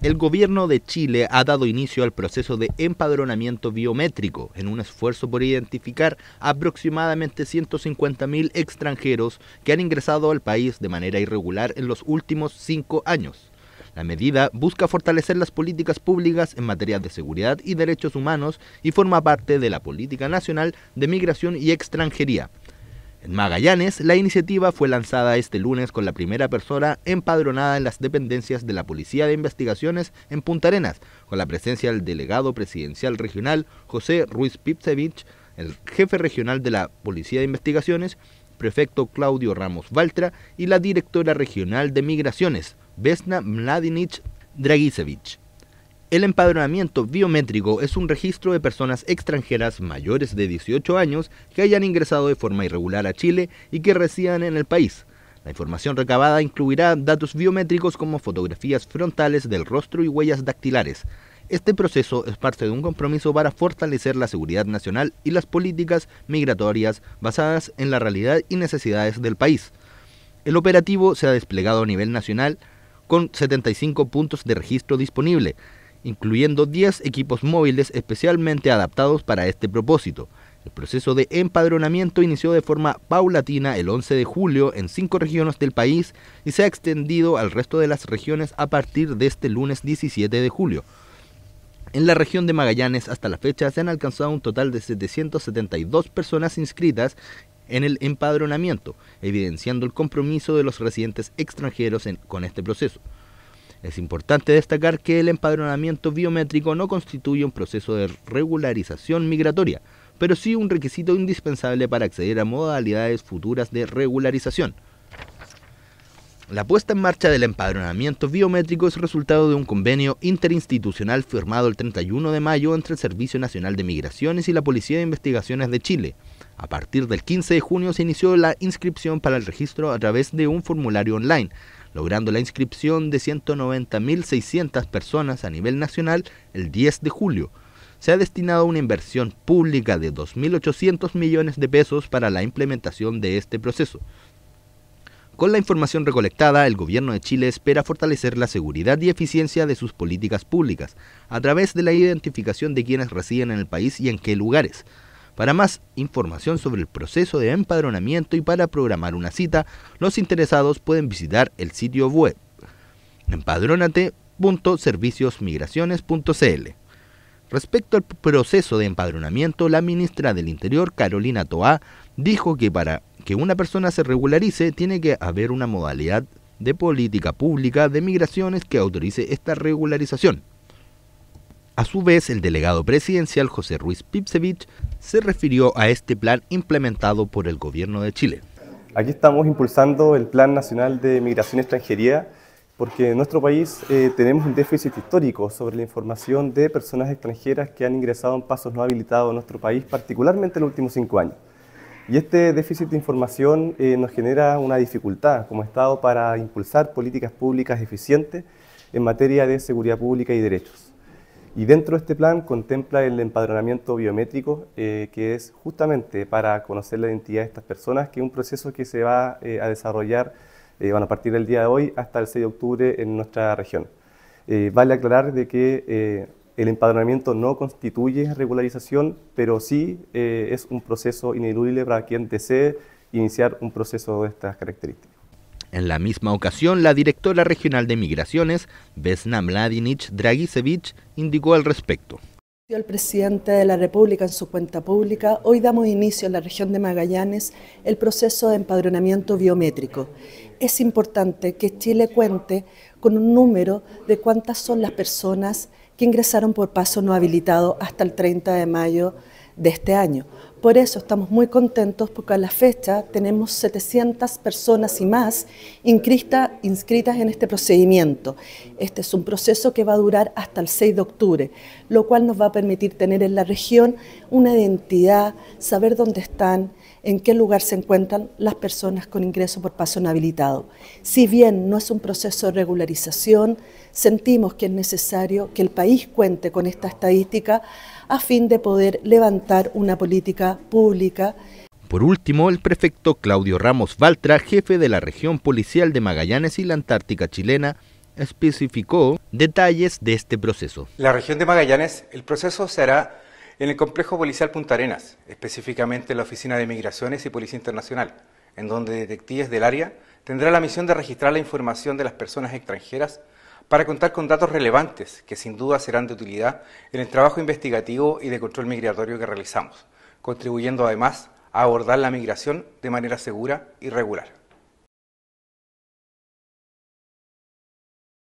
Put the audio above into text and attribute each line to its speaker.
Speaker 1: El gobierno de Chile ha dado inicio al proceso de empadronamiento biométrico en un esfuerzo por identificar aproximadamente 150.000 extranjeros que han ingresado al país de manera irregular en los últimos cinco años. La medida busca fortalecer las políticas públicas en materia de seguridad y derechos humanos y forma parte de la Política Nacional de Migración y Extranjería, en Magallanes, la iniciativa fue lanzada este lunes con la primera persona empadronada en las dependencias de la Policía de Investigaciones en Punta Arenas, con la presencia del delegado presidencial regional José Ruiz Pipsevich, el jefe regional de la Policía de Investigaciones, prefecto Claudio Ramos Valtra y la directora regional de Migraciones, Vesna Mladinich Dragisevich. El empadronamiento biométrico es un registro de personas extranjeras mayores de 18 años que hayan ingresado de forma irregular a Chile y que residan en el país. La información recabada incluirá datos biométricos como fotografías frontales del rostro y huellas dactilares. Este proceso es parte de un compromiso para fortalecer la seguridad nacional y las políticas migratorias basadas en la realidad y necesidades del país. El operativo se ha desplegado a nivel nacional con 75 puntos de registro disponible, incluyendo 10 equipos móviles especialmente adaptados para este propósito. El proceso de empadronamiento inició de forma paulatina el 11 de julio en cinco regiones del país y se ha extendido al resto de las regiones a partir de este lunes 17 de julio. En la región de Magallanes hasta la fecha se han alcanzado un total de 772 personas inscritas en el empadronamiento, evidenciando el compromiso de los residentes extranjeros con este proceso. Es importante destacar que el empadronamiento biométrico no constituye un proceso de regularización migratoria, pero sí un requisito indispensable para acceder a modalidades futuras de regularización. La puesta en marcha del empadronamiento biométrico es resultado de un convenio interinstitucional firmado el 31 de mayo entre el Servicio Nacional de Migraciones y la Policía de Investigaciones de Chile. A partir del 15 de junio se inició la inscripción para el registro a través de un formulario online logrando la inscripción de 190.600 personas a nivel nacional el 10 de julio. Se ha destinado una inversión pública de 2.800 millones de pesos para la implementación de este proceso. Con la información recolectada, el gobierno de Chile espera fortalecer la seguridad y eficiencia de sus políticas públicas a través de la identificación de quienes residen en el país y en qué lugares, para más información sobre el proceso de empadronamiento y para programar una cita, los interesados pueden visitar el sitio web empadronate.serviciosmigraciones.cl Respecto al proceso de empadronamiento, la ministra del Interior, Carolina Toá, dijo que para que una persona se regularice tiene que haber una modalidad de política pública de migraciones que autorice esta regularización. A su vez, el delegado presidencial José Ruiz Pipsevich se refirió a este plan implementado por el
Speaker 2: gobierno de Chile. Aquí estamos impulsando el Plan Nacional de Migración Extranjería porque en nuestro país eh, tenemos un déficit histórico sobre la información de personas extranjeras que han ingresado en pasos no habilitados a nuestro país, particularmente en los últimos cinco años. Y este déficit de información eh, nos genera una dificultad como Estado para impulsar políticas públicas eficientes en materia de seguridad pública y derechos. Y dentro de este plan contempla el empadronamiento biométrico, eh, que es justamente para conocer la identidad de estas personas, que es un proceso que se va eh, a desarrollar eh, a partir del día de hoy hasta el 6 de octubre en nuestra región. vale aclarar de que el empadronamiento no constituye regularización, pero sí es un proceso ineludible para quien desee iniciar un proceso de estas características.
Speaker 1: En la misma ocasión, la directora regional de Migraciones, Vesna Mladinic Dragisevich, indicó al respecto.
Speaker 3: El presidente de la República en su cuenta pública, hoy damos inicio en la región de Magallanes el proceso de empadronamiento biométrico. Es importante que Chile cuente con un número de cuántas son las personas que ingresaron por paso no habilitado hasta el 30 de mayo de este año. Por eso estamos muy contentos porque a la fecha tenemos 700 personas y más inscritas en este procedimiento. Este es un proceso que va a durar hasta el 6 de octubre, lo cual nos va a permitir tener en la región una identidad, saber dónde están, en qué lugar se encuentran las personas con ingreso por paso inhabilitado. Si bien no es un proceso de regularización, sentimos que es necesario que el país cuente con esta estadística a fin de poder levantar una política pública.
Speaker 1: Por último, el prefecto Claudio Ramos Valtra, jefe de la región policial de Magallanes y la Antártica chilena, especificó detalles de este proceso. La región de Magallanes, el proceso será en el complejo policial Punta Arenas, específicamente en la Oficina de Migraciones y Policía Internacional, en donde detectives del área tendrán la misión de registrar la información de las personas extranjeras para contar con datos relevantes que sin duda serán de utilidad en el trabajo investigativo y de control migratorio que realizamos, contribuyendo además a abordar la migración de manera segura y regular.